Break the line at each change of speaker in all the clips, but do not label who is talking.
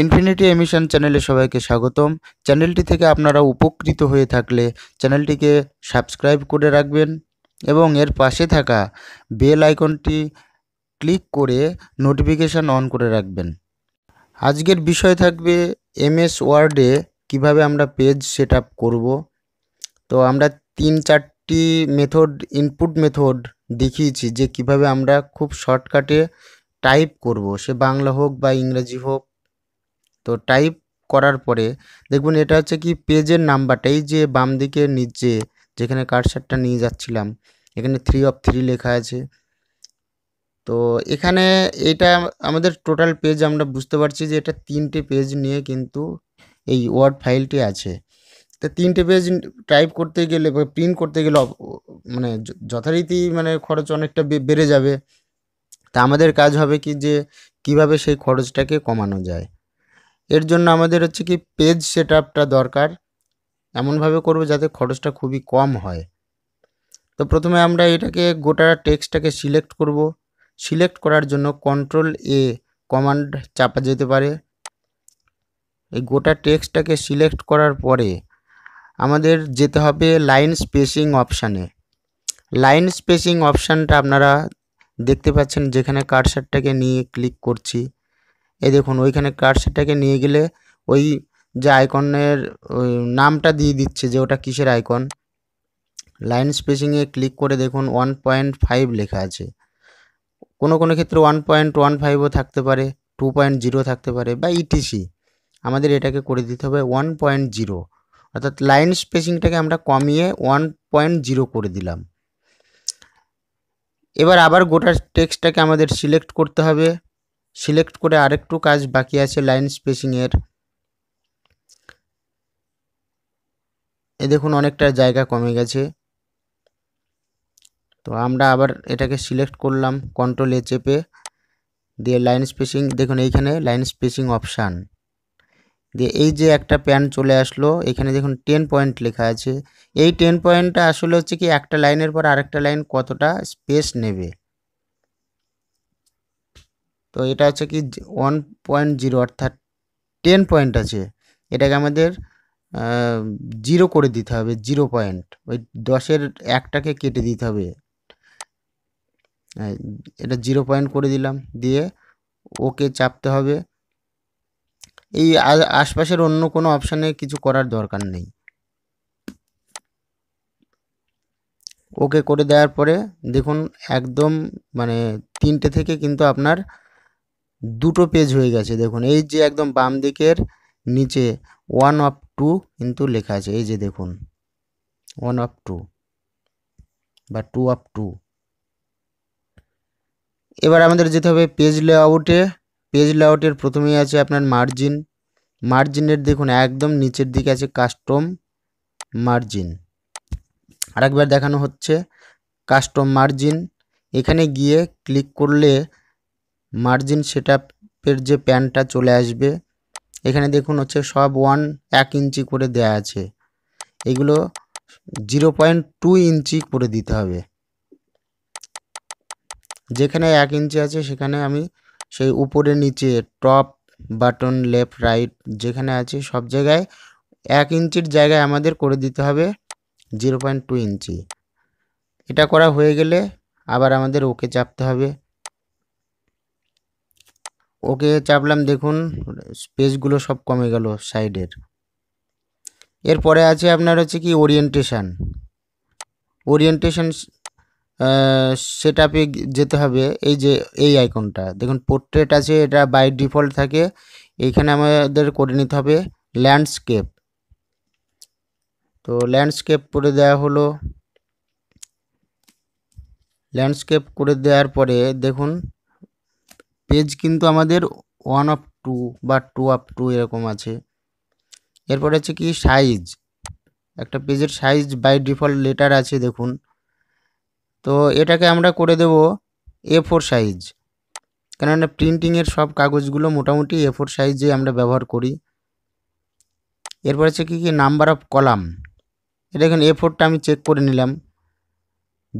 Infinity emission চ্যানেলে সবাইকে স্বাগতম চ্যানেলটি থেকে আপনারা উপকৃত হয়ে থাকলে চ্যানেলটিকে সাবস্ক্রাইব করে রাখবেন এবং এর পাশে থাকা বেল আইকনটি ক্লিক করে নোটিফিকেশান অন করে রাখবেন আজকের বিষয় থাকবে এমএস ওয়ার্ডে কিভাবে আমরা পেজ সেট আপ করবো তো আমরা তিন চারটি মেথড ইনপুট মেথড দেখিয়েছি যে কিভাবে আমরা খুব শর্টকাটে টাইপ করব সে বাংলা হোক বা ইংরাজি হোক তো টাইপ করার পরে দেখবেন এটা হচ্ছে কি পেজের নাম্বারটা এই যে বাম দিকে নিচে যেখানে কার্সারটা নিয়ে যাচ্ছিলাম এখানে থ্রি অফ থ্রি লেখা আছে তো এখানে এটা আমাদের টোটাল পেজ আমরা বুঝতে পারছি যে এটা তিনটে পেজ নিয়ে কিন্তু এই ওয়ার্ড ফাইলটি আছে তো তিনটে পেজ টাইপ করতে গেলে বা প্রিন্ট করতে গেলে মানে যথারীতি মানে খরচ অনেকটা বেড়ে যাবে তা আমাদের কাজ হবে কি যে কিভাবে সেই খরচটাকে কমানো যায় এর জন্য আমাদের হচ্ছে কি পেজ সেট আপটা দরকার এমনভাবে করবো যাতে খরচটা খুবই কম হয় তো প্রথমে আমরা এটাকে গোটা টেক্সটটাকে সিলেক্ট করব সিলেক্ট করার জন্য কন্ট্রোল এ কমান্ড চাপা যেতে পারে এই গোটা টেক্সটটাকে সিলেক্ট করার পরে আমাদের যেতে হবে লাইন স্পেসিং অপশানে লাইন স্পেসিং অপশানটা আপনারা দেখতে পাচ্ছেন যেখানে কাটসারটাকে নিয়ে ক্লিক করছি এই দেখুন ওইখানে সেটটাকে নিয়ে গেলে ওই যে আইকনের নামটা দিয়ে দিচ্ছে যে ওটা কিসের আইকন লাইন স্পেসিংয়ে ক্লিক করে দেখুন ওয়ান পয়েন্ট ফাইভ লেখা আছে কোনো কোনো ক্ষেত্রে ওয়ান পয়েন্ট ওয়ান ফাইভও থাকতে পারে টু পয়েন্ট জিরো থাকতে পারে বা ইটিসি e আমাদের এটাকে করে দিতে হবে ওয়ান পয়েন্ট জিরো অর্থাৎ লাইন স্পেসিংটাকে আমরা কমিয়ে ওয়ান পয়েন্ট জিরো করে দিলাম এবার আবার গোটা টেক্সটটাকে আমাদের সিলেক্ট করতে হবে সিলেক্ট করে আরেকটু কাজ বাকি আছে লাইন স্পেসিংয়ের এ দেখুন অনেকটা জায়গা কমে গেছে তো আমরা আবার এটাকে সিলেক্ট করলাম কন্ট্রোল এ চেপে দিয়ে লাইন স্পেসিং দেখুন এইখানে লাইন স্পেসিং অপশান দিয়ে এই যে একটা প্যান চলে আসলো এখানে দেখুন টেন পয়েন্ট লেখা আছে এই টেন পয়েন্টটা আসলে হচ্ছে কি একটা লাইনের পর আরেকটা লাইন কতটা স্পেস নেবে তো এটা হচ্ছে কি ওয়ান পয়েন্ট জিরো অর্থাৎ টেন পয়েন্ট আছে এটাকে আমাদের জিরো করে দিতে হবে জিরো পয়েন্ট ওই দশের একটাকে কেটে দিতে হবে এটা জিরো পয়েন্ট করে দিলাম দিয়ে ওকে চাপতে হবে এই আশপাশের অন্য কোনো অপশানে কিছু করার দরকার নেই ওকে করে দেওয়ার পরে দেখুন একদম মানে তিনটে থেকে কিন্তু আপনার দুটো পেজ হয়ে গেছে দেখুন এই যে একদম বাম দিকের নিচে ওয়ান অফ টু কিন্তু লেখা আছে এই যে দেখুন ওয়ান অফ টু বা টু অফ টু এবার আমাদের যেতে হবে পেজ লেআউটে পেজ লেআউটের প্রথমেই আছে আপনার মার্জিন মার্জিনের দেখুন একদম নিচের দিকে আছে কাস্টম মার্জিন আরেকবার দেখানো হচ্ছে কাস্টম মার্জিন এখানে গিয়ে ক্লিক করলে মার্জিন সেটআপের যে প্যানটা চলে আসবে এখানে দেখুন হচ্ছে সব ওয়ান এক ইঞ্চি করে দেয়া আছে এগুলো জিরো পয়েন্ট টু ইঞ্চি করে দিতে হবে যেখানে এক ইঞ্চি আছে সেখানে আমি সেই উপরে নিচে টপ বাটন লেফট রাইট যেখানে আছে সব জায়গায় এক ইঞ্চির জায়গায় আমাদের করে দিতে হবে জিরো পয়েন্ট টু ইঞ্চি এটা করা হয়ে গেলে আবার আমাদের ওকে চাপতে হবে ওকে চাপলাম দেখুন স্পেসগুলো সব কমে গেল সাইডের এরপরে আছে আপনার হচ্ছে কি ওরিয়েন্টেশান ওরিয়েন্টেশান সেট আপে যেতে হবে এই যে এই আইকনটা দেখুন পোর্ট্রেট আছে এটা বাই ডিফল্ট থাকে এইখানে আমাদের করে নিতে হবে ল্যান্ডস্কেপ তো ল্যান্ডস্কেপ করে দেওয়া হলো ল্যান্ডস্কেপ করে দেওয়ার পরে দেখুন পেজ কিন্তু আমাদের ওয়ান অফ টু বা টু অফ টু এরকম আছে এরপরে হচ্ছে কি সাইজ একটা পেজের সাইজ বাই ডিফল্ট লেটার আছে দেখুন তো এটাকে আমরা করে দেব এ ফোর সাইজ কেননা প্রিন্টিংয়ের সব কাগজগুলো মোটামুটি এ ফোর সাইজে আমরা ব্যবহার করি এরপর হচ্ছে কি কি নাম্বার অফ কলাম এটা এখানে এ ফোরটা আমি চেক করে নিলাম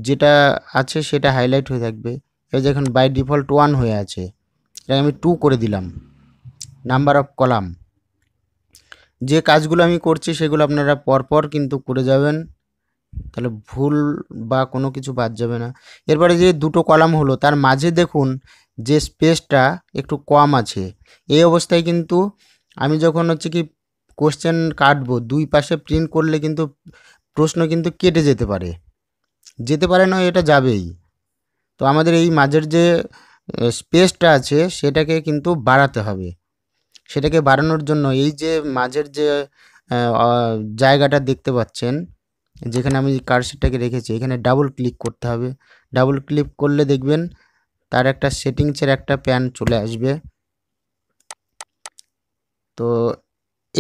যেটা আছে সেটা হাইলাইট হয়ে থাকবে এই যে এখন বাই ডিফল্ট ওয়ান হয়ে আছে এটাকে আমি টু করে দিলাম নাম্বার অফ কলাম যে কাজগুলো আমি করছি সেগুলো আপনারা পরপর কিন্তু করে যাবেন তাহলে ভুল বা কোনো কিছু বাদ যাবে না এরপরে যে দুটো কলাম হলো তার মাঝে দেখুন যে স্পেসটা একটু কম আছে এই অবস্থায় কিন্তু আমি যখন হচ্ছে কি কোশ্চেন কাটবো দুই পাশে প্রিন্ট করলে কিন্তু প্রশ্ন কিন্তু কেটে যেতে পারে যেতে পারে না এটা যাবেই তো আমাদের এই মাঝের যে স্পেসটা আছে সেটাকে কিন্তু বাড়াতে হবে সেটাকে বাড়ানোর জন্য এই যে মাঝের যে জায়গাটা দেখতে পাচ্ছেন যেখানে আমি কার্সেটটাকে রেখেছি এখানে ডাবল ক্লিক করতে হবে ডাবল ক্লিক করলে দেখবেন তার একটা সেটিংসের একটা প্যান চলে আসবে তো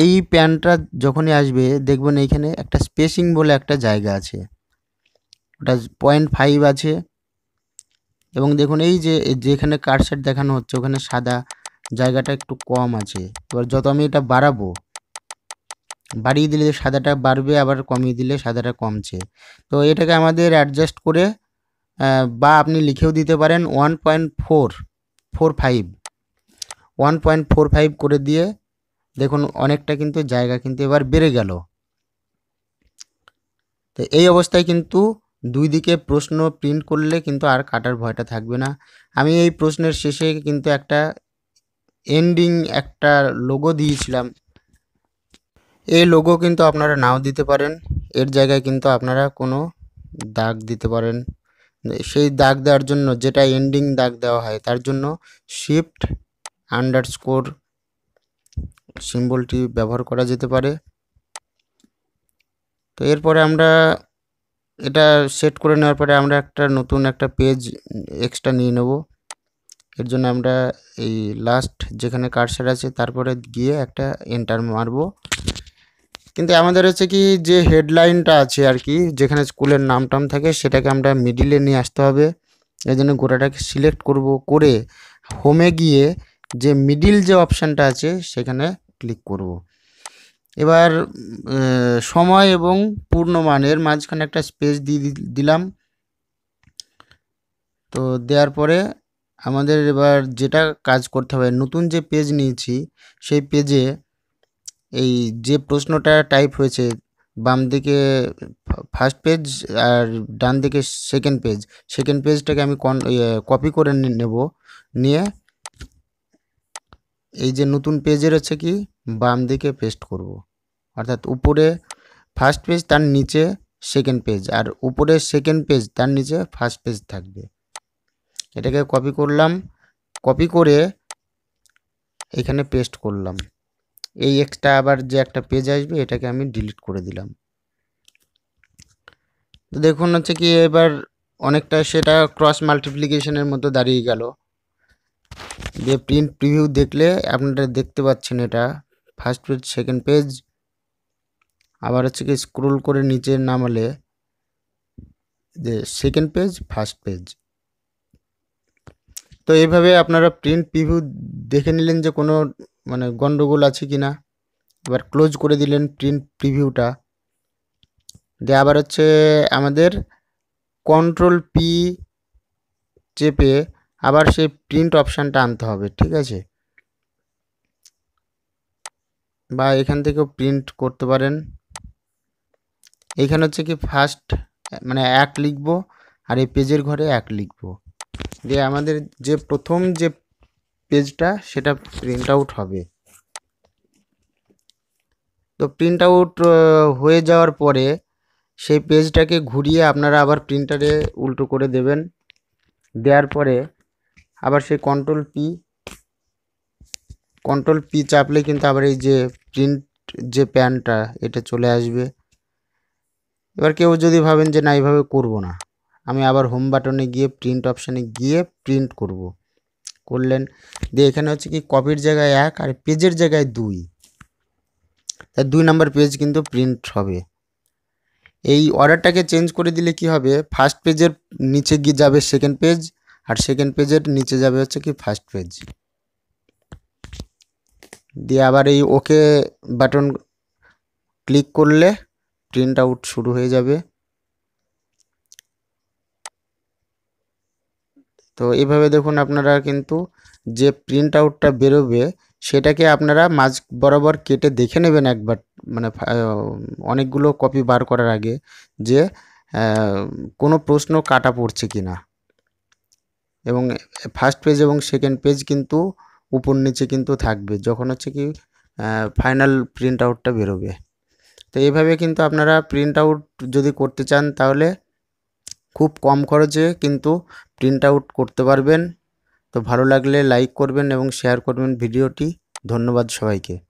এই প্যানটা যখনই আসবে দেখবেন এইখানে একটা স্পেসিং বলে একটা জায়গা আছে ওটা পয়েন্ট ফাইভ আছে এবং দেখুন এই যে যেখানে কাটসেট দেখানো হচ্ছে ওখানে সাদা জায়গাটা একটু কম আছে এবার যত আমি এটা বাড়াবো বাড়িয়ে দিলে সাদাটা বাড়বে আবার কমিয়ে দিলে সাদাটা কমছে তো এটাকে আমাদের অ্যাডজাস্ট করে বা আপনি লিখেও দিতে পারেন one point four four five one point four five করে দিয়ে দেখুন অনেকটা কিন্তু জায়গা কিন্তু এবার বেড়ে গেল তো এই অবস্থায় কিন্তু দুই দিকে প্রশ্ন প্রিন্ট করলে কিন্তু আর কাটার ভয়টা থাকবে না আমি এই প্রশ্নের শেষে কিন্তু একটা এন্ডিং একটা লোগো দিয়েছিলাম এই লোগো কিন্তু আপনারা নাও দিতে পারেন এর জায়গায় কিন্তু আপনারা কোনো দাগ দিতে পারেন সেই দাগ দেওয়ার জন্য যেটা এন্ডিং দাগ দেওয়া হয় তার জন্য শিফট আন্ডারস্কোর সিম্বলটি ব্যবহার করা যেতে পারে তো এরপরে আমরা এটা সেট করে নেওয়ার পরে আমরা একটা নতুন একটা পেজ এক্সট্রা নিয়ে নেব এর জন্য আমরা এই লাস্ট যেখানে কার্সার আছে তারপরে গিয়ে একটা এন্টার মারব কিন্তু আমাদের হচ্ছে কি যে হেডলাইনটা আছে আর কি যেখানে স্কুলের নাম টাম থাকে সেটাকে আমরা মিডিলে নিয়ে আসতে হবে এই জন্য গোটাটাকে সিলেক্ট করব করে হোমে গিয়ে যে মিডিল যে অপশানটা আছে সেখানে ক্লিক করব। এবার সময় এবং পূর্ণমানের মাঝখানে একটা স্পেস দিয়ে দিলাম তো দেওয়ার পরে আমাদের এবার যেটা কাজ করতে হবে নতুন যে পেজ নিয়েছি সেই পেজে এই যে প্রশ্নটা টাইপ হয়েছে বাম দিকে ফার্স্ট পেজ আর ডান দিকে সেকেন্ড পেজ সেকেন্ড পেজটাকে আমি কপি ইয়ে, করে নেব নিয়ে এই যে নতুন পেজের হচ্ছে কি বাম দিকে পেস্ট করব। অর্থাৎ উপরে ফার্স্ট পেজ তার নিচে সেকেন্ড পেজ আর উপরে সেকেন্ড পেজ তার নিচে ফার্স্ট পেজ থাকবে এটাকে কপি করলাম কপি করে এখানে পেস্ট করলাম এই এক্সট্রা আবার যে একটা পেজ আসবে এটাকে আমি ডিলিট করে দিলাম তো দেখুন হচ্ছে কি এবার অনেকটা সেটা ক্রস মাল্টিপ্লিকেশনের মতো দাঁড়িয়ে গেল যে প্রিন্ট প্রিভিউ দেখলে আপনারা দেখতে পাচ্ছেন এটা ফার্স্ট পেজ সেকেন্ড পেজ আবার হচ্ছে কি স্ক্রোল করে নিচে নামালে যে সেকেন্ড পেজ ফার্স্ট পেজ তো এভাবে আপনারা প্রিন্ট প্রিভিউ দেখে নিলেন যে কোনো মানে গন্ডগোল আছে কি না এবার ক্লোজ করে দিলেন প্রিন্ট প্রিভিউটা দিয়ে আবার হচ্ছে আমাদের কন্ট্রোল পি চেপে আবার সেই প্রিন্ট অপশানটা আনতে হবে ঠিক আছে বা এখান থেকেও প্রিন্ট করতে পারেন এখানে হচ্ছে কি ফার্স্ট মানে এক লিখব আর এই পেজের ঘরে এক লিখব যে আমাদের যে প্রথম যে পেজটা সেটা প্রিন্ট আউট হবে তো প্রিন্ট আউট হয়ে যাওয়ার পরে সেই পেজটাকে ঘুরিয়ে আপনারা আবার প্রিন্টারে উল্টো করে দেবেন দেওয়ার পরে আবার সেই কন্ট্রোল পি কন্ট্রোল পি চাপলে কিন্তু আবার এই যে প্রিন্ট যে প্যানটা এটা চলে আসবে এবার কেউ যদি ভাবেন যে না এইভাবে করবো না আমি আবার হোম বাটনে গিয়ে প্রিন্ট অপশানে গিয়ে প্রিন্ট করব করলেন দিয়ে এখানে হচ্ছে কি কপির জায়গায় এক আর পেজের জায়গায় দুই তাই দুই নাম্বার পেজ কিন্তু প্রিন্ট হবে এই অর্ডারটাকে চেঞ্জ করে দিলে কি হবে ফার্স্ট পেজের নিচে গিয়ে যাবে সেকেন্ড পেজ আর সেকেন্ড পেজের নিচে যাবে হচ্ছে কি ফার্স্ট পেজ দিয়ে আবার এই ওকে বাটন ক্লিক করলে প্রিন্ট আউট শুরু হয়ে যাবে তো এভাবে দেখুন আপনারা কিন্তু যে প্রিন্ট আউটটা বেরোবে সেটাকে আপনারা মাঝ বরাবর কেটে দেখে নেবেন একবার মানে অনেকগুলো কপি বার করার আগে যে কোনো প্রশ্ন কাটা পড়ছে কি না এবং ফার্স্ট পেজ এবং সেকেন্ড পেজ কিন্তু উপর নিচে কিন্তু থাকবে যখন হচ্ছে কি ফাইনাল প্রিন্ট আউটটা বেরোবে তো এইভাবে কিন্তু আপনারা প্রিন্ট আউট যদি করতে চান তাহলে খুব কম খরচে কিন্তু প্রিন্ট আউট করতে পারবেন তো ভালো লাগলে লাইক করবেন এবং শেয়ার করবেন ভিডিওটি ধন্যবাদ সবাইকে